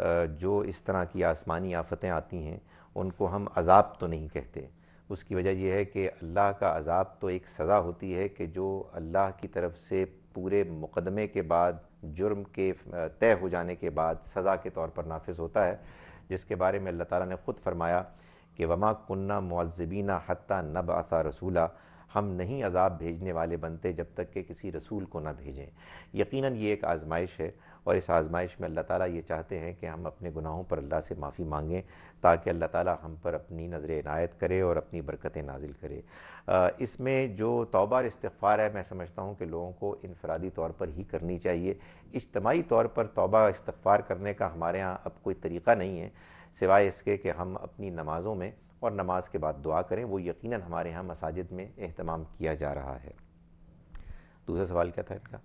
जो इस तरह की आसमानी आफतें आती हैं उनको हम अजाब तो नहीं कहते उसकी वजह यह है कि अल्लाह का अजाब तो एक सज़ा होती है कि जो अल्लाह की तरफ से पूरे मुकदमे के बाद जुर्म के तय हो जाने के बाद सज़ा के तौर पर नाफिज होता है जिसके बारे में अल्लाह ताला ने ख़ुद फरमाया कि वमा कुन्ना मुआजबीना हत्ता नब आसा रसूला हम नहीं अजाब भेजने वाले बनते जब तक कि किसी रसूल को ना भेजें यकीनन ये एक आजमाइश है और इस आजमाइश में अल्लाह ताला ये चाहते हैं कि हम अपने गुनाहों पर अल्लाह से माफ़ी मांगें ताकि अल्लाह ताला हम पर अपनी नज़र इनायत करे और अपनी बरकतें नाजिल करे इसमें जो तोबा और इस्तफ़ार है मैं समझता हूँ कि लोगों को इनफरादी तौर पर ही करनी चाहिए इज्तमाही तौर पर तोबा इस्तफ़ार करने का हमारे यहाँ अब कोई तरीक़ा नहीं है सिवाय इसके कि हम अपनी नमाज़ों में और नमाज के बाद दुआ करें वो यकीन हमारे यहाँ मसाजिद में अहतमाम किया जा रहा है दूसरा सवाल क्या था इनका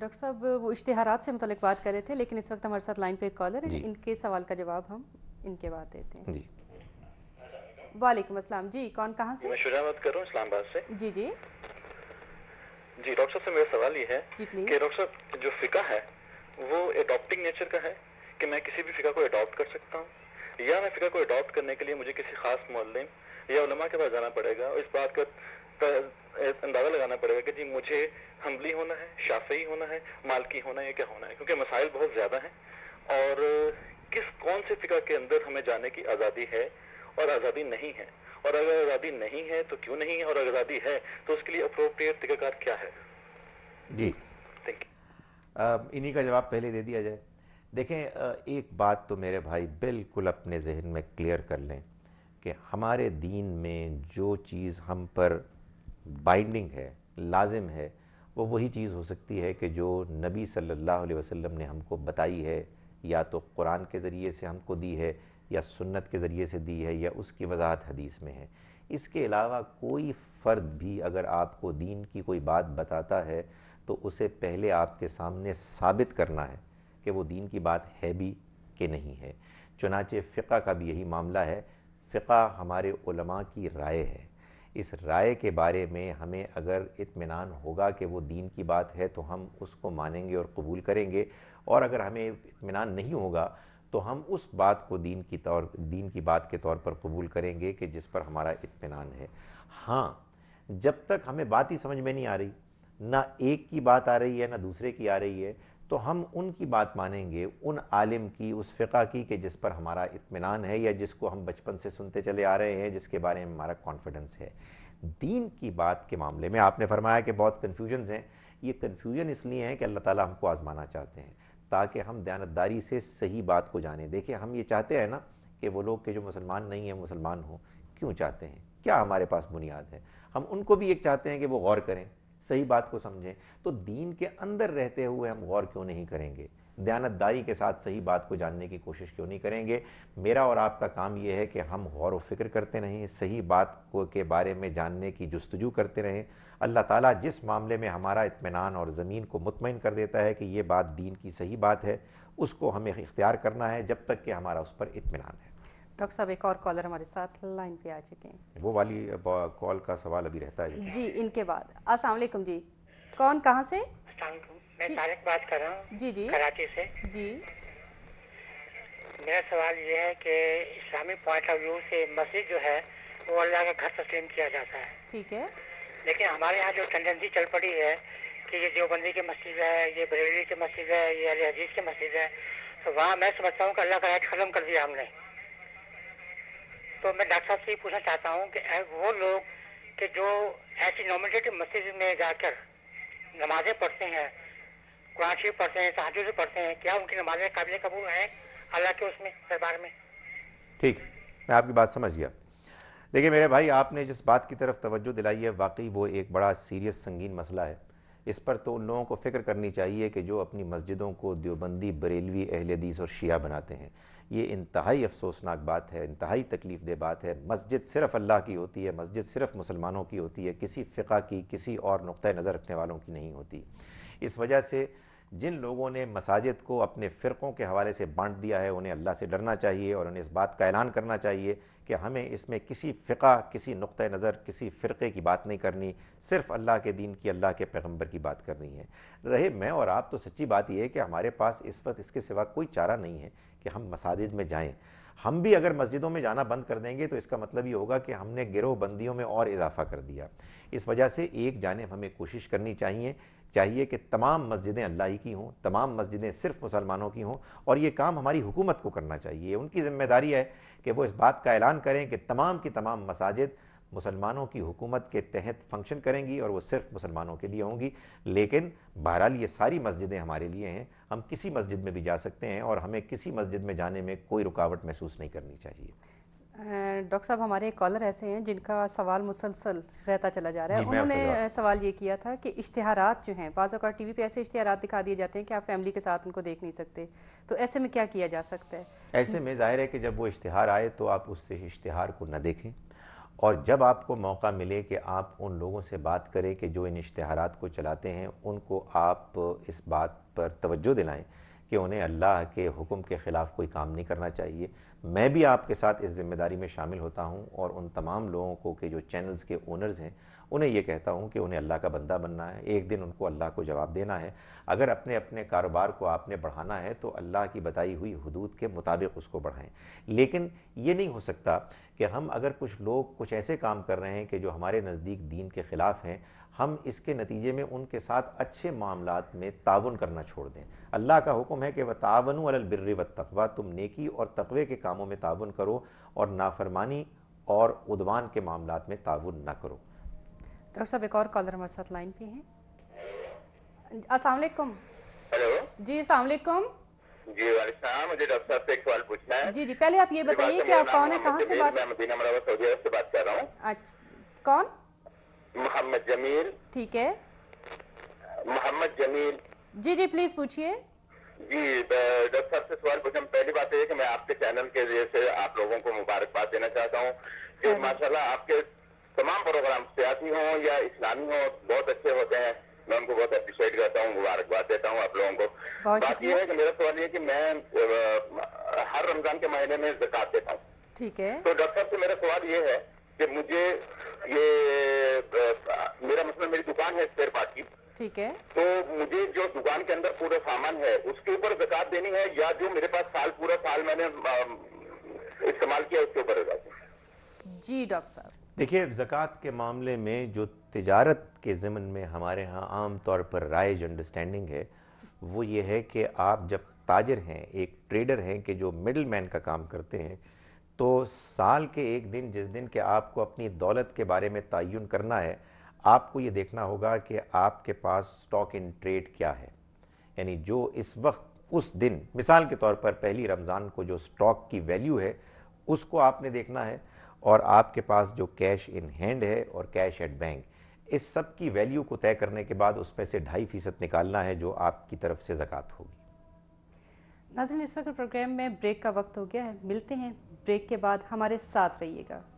डॉक्टर साहब वो इश्तहारात से मुतल बात कर रहे थे लेकिन इस वक्त हमारे साथ लाइन पे एक कॉलर है इनके सवाल का जवाब हम इनके बाद देते हैं जी वालेकुम अस्सलाम जी कौन कहाँ से मैं शुरा बात कर रहा हूँ इस्लामाबाद से जी जी जी डॉक्टर साहब से मेरा सवाल ये है कि डॉक्टर साहब जो फिका है वो एडॉप्टिंग नेचर का है कि मैं किसी भी फिका को एडॉप्ट कर सकता हूँ या मैं फ़िक्र को अडॉप्ट करने के लिए मुझे किसी खास मोहल्ले या उलमा के पास जाना पड़ेगा और इस बात का अंदाज़ा लगाना पड़ेगा कि जी मुझे हमली होना है शाफी होना है मालकी होना है क्या होना है क्योंकि मसाइल बहुत ज़्यादा हैं और किस कौन से फिका के अंदर हमें जाने की आज़ादी है और आज़ादी नहीं है और अगर आज़ादी नहीं है तो क्यों नहीं है और आज़ादी है तो उसके लिए अप्रोप्रिएट फिकाकार क्या है जी थैंक यू इन्हीं का जवाब पहले दे दिया जाए देखें एक बात तो मेरे भाई बिल्कुल अपने जहन में क्लियर कर लें कि हमारे दीन में जो चीज़ हम पर बाइंडिंग है लाजिम है वो वही चीज़ हो सकती है कि जो नबी सल्लल्लाहु अलैहि वसल्लम ने हमको बताई है या तो कुरान के ज़रिए से हमको दी है या सुन्नत के ज़रिए से दी है या उसकी वजाहत हदीस में है इसके अलावा कोई फ़र्द भी अगर आपको दीन की कोई बात बताता है तो उसे पहले आपके सामने साबित करना है कि वो दीन की बात है भी कि नहीं है चुनाचे फ़िका का भी यही मामला है फ़िका हमारे उलमा की राय है इस राय के बारे में हमें अगर इतमान होगा कि वो दीन की बात है तो हम उसको मानेंगे और कबूल करेंगे और अगर हमें इतमान नहीं होगा तो हम उस बात को दीन की तौर दीन की बात के तौर पर कबूल करेंगे कि जिस पर हमारा इतमान है हाँ जब तक हमें बात ही समझ में नहीं आ रही ना एक की बात आ रही है ना दूसरे की आ रही है तो हम उनकी बात मानेंगे उन आलिम की उस फ़िका की कि जिस पर हमारा इत्मीनान है या जिसको हम बचपन से सुनते चले आ रहे हैं जिसके बारे में हमारा कॉन्फिडेंस है दीन की बात के मामले में आपने फरमाया कि बहुत कन्फ्यूजन हैं ये कन्फ्यूजन इसलिए हैं कि अल्लाह ताला हमको आज़माना चाहते हैं ताकि हम दयानतदारी से सही बात को जानें देखिए हम ये चाहते हैं ना कि वो लोग के जो मुसलमान नहीं हैं मुसलमान हों क्यों चाहते हैं क्या हमारे पास बुनियाद है हम उनको भी एक चाहते हैं कि वो गौर करें सही बात को समझें तो दीन के अंदर रहते हुए हम गौर क्यों नहीं करेंगे दयानतदारी के साथ सही बात को जानने की कोशिश क्यों नहीं करेंगे मेरा और आपका काम यह है कि हम गौर व फिक्र करते रहें सही बात को के बारे में जानने की जस्तजू करते रहें अल्लाह ताला जिस मामले में हमारा इतमान और ज़मीन को मुतमिन कर देता है कि ये बात दीन की सही बात है उसको हमें इख्तियार करना है जब तक कि हमारा उस पर इतमान है डॉक्टर साहब एक और कॉलर हमारे साथ लाइन पे आ चुके हैं वो वाली कॉल का सवाल अभी रहता है जी इनके बाद अस्सलाम जी कौन कहाँ से मैं तारक बात कर रहा हूँ जी जी कराची से जी मेरा सवाल ये है कि इस्लामी पॉइंट ऑफ व्यू से मस्जिद जो है वो अल्लाह का घर तस्लीम किया जाता है ठीक है लेकिन हमारे यहाँ जो टेंडेंसी चल पड़ी है कि ये देवबंदी की मस्जिद है ये बरेली की मस्जिद है ये अली हजीज की मस्जिद है तो वहाँ मैं समझता हूँ कि अल्लाह का राइट खत्म कर दिया हमने तो मैं डॉक्टर साहब से ये पूछना चाहता हूँ कि वो लोग कि जो ऐसी नॉमिनेटेड मस्जिद में जाकर नमाजें पढ़ते हैं कुरान शरीफ पढ़ते हैं से पढ़ते हैं क्या उनकी नमाजें काबिल कबूल हैं अल्लाह के उसमें दरबार में ठीक मैं आपकी बात समझ गया देखिए मेरे भाई आपने जिस बात की तरफ तवज्जो दिलाई है वाकई वो एक बड़ा सीरियस संगीन मसला है इस पर तो उन लोगों को फ़िक्र करनी चाहिए कि जो अपनी मस्जिदों को देवबंदी बरेलवी अहलदीस और शिया बनाते हैं ये इंतहाई अफसोसनाक बात है इंतहाई तकलीफ़ बात है मस्जिद सिर्फ़ अल्लाह की होती है मस्जिद सिर्फ़ मुसलमानों की होती है किसी फ़िका की किसी और नुक़ नज़र रखने वालों की नहीं होती इस वजह से जिन लोगों ने मसाजिद को अपने फ़िरक़ों के हवाले से बांट दिया है उन्हें अल्लाह से डरना चाहिए और उन्हें इस बात का ऐलान करना चाहिए कि हमें इसमें किसी फ़िका किसी नुक़ नज़र किसी फ़िरक़े की बात नहीं करनी सिर्फ़ अल्लाह के दीन की अल्लाह के पैगम्बर की बात करनी है रहे मैं और आप तो सच्ची बात यह है कि हमारे पास इस वक्त इसके सिवा कोई चारा नहीं है कि हम मसाजिद में जाएँ हम भी अगर मस्जिदों में जाना बंद कर देंगे तो इसका मतलब ये होगा कि हमने गिरोह बंदियों में और इजाफा कर दिया इस वजह से एक जानब हमें कोशिश करनी चाहिए चाहिए कि तमाम मस्जिदें अल्लाह ही की हों तमाम मस्जिदें सिर्फ मुसलमानों की हों और ये काम हमारी हुकूमत को करना चाहिए उनकी जिम्मेदारी है कि वो इस बात का ऐलान करें कि तमाम की तमाम मसाजिद मुसलमानों की हुकूमत के तहत फंक्शन करेंगी और वो सिर्फ मुसलमानों के लिए होंगी लेकिन बहरहाल ये सारी मस्जिदें हमारे लिए हैं हम किसी मस्जिद में भी जा सकते हैं और हमें किसी मस्जिद में जाने में कोई रुकावट महसूस नहीं करनी चाहिए डॉक्टर साहब हमारे कॉलर ऐसे हैं जिनका सवाल मुसलसल रहता चला जा रहा है उन्होंने सवाल ये किया था कि इश्तहारात जो हैं बाज़ अवत टी वी पर ऐसे इश्तहारात दिखा दिए जाते हैं कि आप फैमिली के साथ उनको देख नहीं सकते तो ऐसे में क्या किया जा सकता है ऐसे में जाहिर है कि जब वो इश्तहार आए तो आप उस इश्तहार को न देखें और जब आपको मौका मिले कि आप उन लोगों से बात करें कि जो इन इश्तहारात को चलाते हैं उनको आप इस बात पर तवज्जो दिलाएं कि उन्हें अल्लाह के हुक्म के ख़िलाफ़ कोई काम नहीं करना चाहिए मैं भी आपके साथ इस जिम्मेदारी में शामिल होता हूँ और उन तमाम लोगों को के जो चैनल्स के ओनर्स हैं उन्हें यह कहता हूँ कि उन्हें अल्लाह का बंदा बनना है एक दिन उनको अल्लाह को जवाब देना है अगर अपने अपने कारोबार को आपने बढ़ाना है तो अल्लाह की बताई हुई हदूद के मुताबिक उसको बढ़ाएं लेकिन ये नहीं हो सकता कि हम अगर कुछ लोग कुछ ऐसे काम कर रहे हैं कि जो हमारे नज़दीक दीन के ख़िलाफ़ हैं हम इसके नतीजे में उनके साथ अच्छे मामला में ताउन करना छोड़ दें अल्लाह का हुक्म है कि वह तावन अलबिर्र व तकवा तुम नेकी और तकवे के कामों में ताउन करो और नाफरमानी और उदवान के मामला में ताउन ना करो डॉक्टर साहब एक और कॉलर हमारे साथ लाइन पे हैं अस्सलाम जी अस्सलाम जी वाले साहब मुझे डॉक्टर साहब से एक सवाल पूछना है जी जी पहले आप ये बताइए तो कि आप कौन है कहाँ से बात मैं मदीना मरावा सऊदी अरब से बात कर रहा हूँ अच्छा कौन मोहम्मद जमील ठीक है मोहम्मद जमील जी जी प्लीज पूछिए जी डॉक्टर साहब से सवाल पूछा पहली बात तो यह है कि मैं आपके चैनल के जरिए से आप लोगों को मुबारकबाद देना चाहता हूँ कि माशाल्लाह आपके तमाम प्रोग्राम सियासी हों या इस्लामी हों बहुत अच्छे होते हैं मैं उनको बहुत अप्रिशिएट करता हूँ मुबारकबाद देता हूँ आप लोगों को बात यह है कि मेरा सवाल ये कि मैं हर रमजान के महीने में जकत देता हूँ ठीक है तो डॉक्टर साहब से मेरा सवाल ये है कि मुझे ये मेरा मसला मतलब मेरी दुकान है स्पेयर पार्ट की ठीक है तो मुझे जो दुकान के अंदर पूरा सामान है उसके ऊपर जक़ात देनी है या जो मेरे पास साल पूरा साल मैंने इस्तेमाल किया उसके ऊपर जी डॉक्टर साहब देखिए ज़क़़त के मामले में जो तजारत के ज़मन में हमारे यहाँ आम तौर पर राइज अंडरस्टैंडिंग है वो ये है कि आप जब ताजर हैं एक ट्रेडर हैं कि जो मिडल मैन का काम करते हैं तो साल के एक दिन जिस दिन के आपको अपनी दौलत के बारे में तयन करना है आपको ये देखना होगा कि आपके पास स्टॉक इन ट्रेड क्या है यानी जो इस वक्त उस दिन मिसाल के तौर पर पहली रमज़ान को जो स्टॉक की वैल्यू है उसको आपने देखना है और आपके पास जो कैश इन हैंड है और कैश एट बैंक इस सब की वैल्यू को तय करने के बाद उसमें से ढाई फीसद निकालना है जो आपकी तरफ से जक़ात होगी नाजिन इस वक्त प्रोग्राम में ब्रेक का वक्त हो गया है मिलते हैं ब्रेक के बाद हमारे साथ रहिएगा